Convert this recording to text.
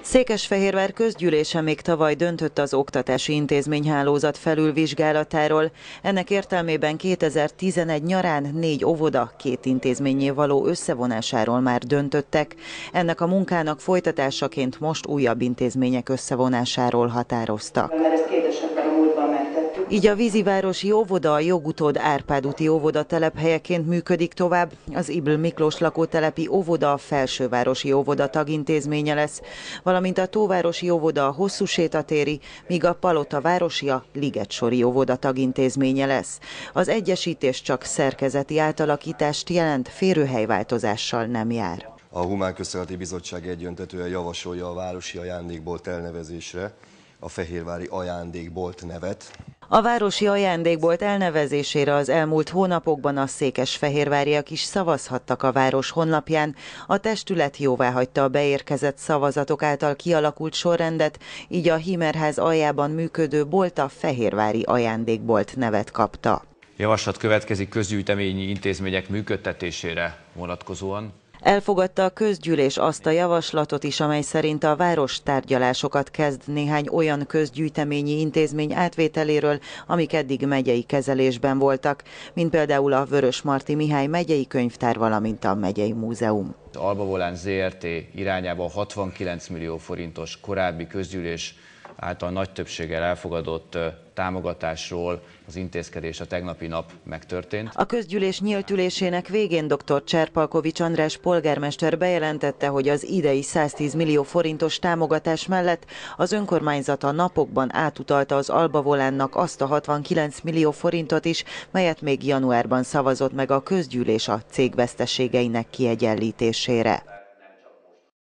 Székesfehérvár közgyűlése még tavaly döntött az oktatási intézményhálózat felülvizsgálatáról. Ennek értelmében 2011 nyarán négy óvoda két intézményé való összevonásáról már döntöttek. Ennek a munkának folytatásaként most újabb intézmények összevonásáról határoztak. Így a vízivárosi óvoda a jogutód Árpád úti óvoda telephelyeként működik tovább, az Ibl Miklós lakótelepi óvoda a felsővárosi óvoda tagintézménye lesz, valamint a Tóvárosi óvoda a hosszú sétatéri, míg a Palota városi a Ligetsori óvoda tagintézménye lesz. Az egyesítés csak szerkezeti átalakítást jelent, férőhelyváltozással nem jár. A Humán Közszolgálati Bizottság egyöntetően javasolja a városi ajándékbolt elnevezésre a Fehérvári ajándékbolt nevet, a városi ajándékbolt elnevezésére az elmúlt hónapokban a székesfehérváriak is szavazhattak a város honlapján. A testület jóváhagyta a beérkezett szavazatok által kialakult sorrendet, így a Himerház aljában működő bolt a Fehérvári ajándékbolt nevet kapta. Javaslat következik közgyűjteményi intézmények működtetésére vonatkozóan. Elfogadta a közgyűlés azt a javaslatot is, amely szerint a város tárgyalásokat kezd néhány olyan közgyűjteményi intézmény átvételéről, amik eddig megyei kezelésben voltak, mint például a Vörös Marti Mihály megyei könyvtár, valamint a megyei múzeum. Alba Volán ZRT irányába 69 millió forintos korábbi közgyűlés által nagy többséggel elfogadott támogatásról az intézkedés a tegnapi nap megtörtént. A közgyűlés nyílt ülésének végén dr. Cserpalkovics András polgármester bejelentette, hogy az idei 110 millió forintos támogatás mellett az önkormányzata napokban átutalta az Alba Volánnak azt a 69 millió forintot is, melyet még januárban szavazott meg a közgyűlés a cég veszteségeinek kiegyenlítésére.